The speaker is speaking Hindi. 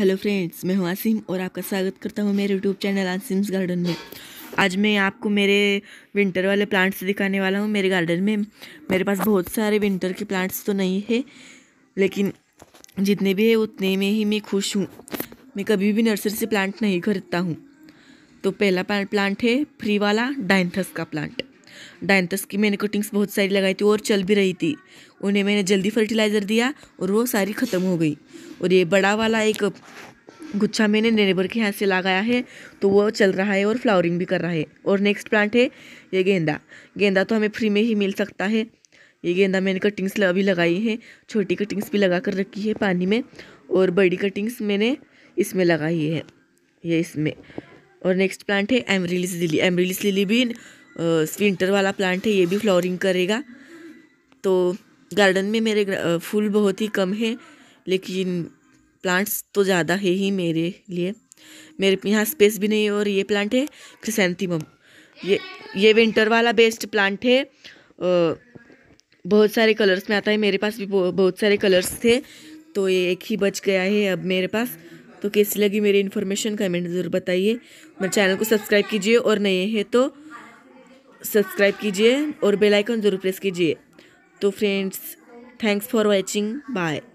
हेलो फ्रेंड्स मैं हूँ आसिम और आपका स्वागत करता हूँ मेरे यूट्यूब चैनल आसिम्स गार्डन में आज मैं आपको मेरे विंटर वाले प्लांट्स दिखाने वाला हूँ मेरे गार्डन में मेरे पास बहुत सारे विंटर के प्लांट्स तो नहीं है लेकिन जितने भी है उतने में ही मैं खुश हूँ मैं कभी भी नर्सरी से प्लांट नहीं खरीदता हूँ तो पहला प्लांट है फ्री वाला डाइनथस का प्लांट डायंतस की मैंने कटिंग्स बहुत सारी लगाई थी और चल भी रही थी उन्हें मैंने जल्दी फर्टिलाइज़र दिया और वो सारी ख़त्म हो गई और ये बड़ा वाला एक गुच्छा मैंने नेबर के यहाँ से लगाया है तो वो चल रहा है और फ्लावरिंग भी कर रहा है और नेक्स्ट प्लांट है ये गेंदा गेंदा तो हमें फ्री में ही मिल सकता है ये गेंदा मैंने कटिंग्स अभी लगाई है छोटी कटिंग्स भी लगा कर रखी है पानी में और बड़ी कटिंग्स मैंने इसमें लगाई है ये इसमें और नेक्स्ट प्लांट है एमरीलिस लिली एमरीलिस लिली भी स्विंटर वाला प्लांट है ये भी फ्लॉरिंग करेगा तो गार्डन में मेरे फूल बहुत ही कम है लेकिन प्लांट्स तो ज़्यादा है ही मेरे लिए मेरे यहाँ स्पेस भी नहीं है और ये प्लांट है क्रिसेंथीम ये ये विंटर वाला बेस्ट प्लांट है बहुत सारे कलर्स में आता है मेरे पास भी बहुत सारे कलर्स थे तो ये एक ही बच गया है अब मेरे पास तो कैसी लगी मेरी इन्फॉर्मेशन कमेंट ज़रूर बताइए मेरे चैनल को सब्सक्राइब कीजिए और नए हैं तो सब्सक्राइब कीजिए और बेल आइकन ज़रूर प्रेस कीजिए तो friends thanks for watching bye